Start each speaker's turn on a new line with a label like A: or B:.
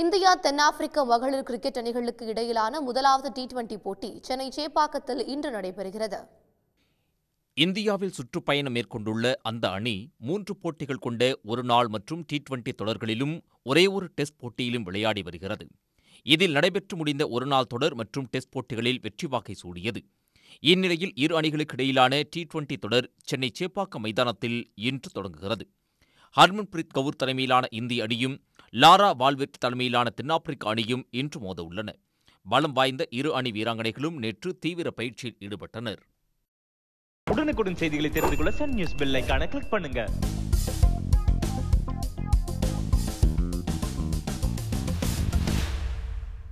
A: India தென்னாப்பிரிக்க மகளிர் cricket அணிகளுக்கு இடையிலான முதலாவது டி டுவெண்டி போட்டி சென்னை சேப்பாக்கத்தில் இன்று நடைபெறுகிறது
B: இந்தியாவில் சுற்றுப்பயணம் மேற்கொண்டுள்ள அந்த அணி மூன்று போட்டிகள் கொண்ட ஒரு நாள் மற்றும் டி டுவெண்டி தொடர்களிலும் ஒரே ஒரு டெஸ்ட் போட்டியிலும் விளையாடி வருகிறது இதில் நடைபெற்று முடிந்த ஒருநாள் தொடர் மற்றும் டெஸ்ட் போட்டிகளில் வெற்றி வாக்கை சூடியது இந்நிலையில் இரு அணிகளுக்கு இடையிலான டி டுவெண்டி தொடர் சென்னை சேப்பாக்கம் மைதானத்தில் இன்று தொடங்குகிறது ஹர்மன்பிரீத் கவுர் தலைமையிலான இந்திய அணியும் லாரா வால்வெட் தலைமையிலான தென்னாப்பிரிக்க அணியும் இன்று மோத உள்ளன பலம் வாய்ந்த இரு அணி வீராங்கனைகளும் நேற்று தீவிர பயிற்சியில் ஈடுபட்டனர் உடனுக்குடன் செய்திகளை தெரிந்து கொள்ள சன் நியூஸ் பெல் கிளிக்
C: பண்ணுங்க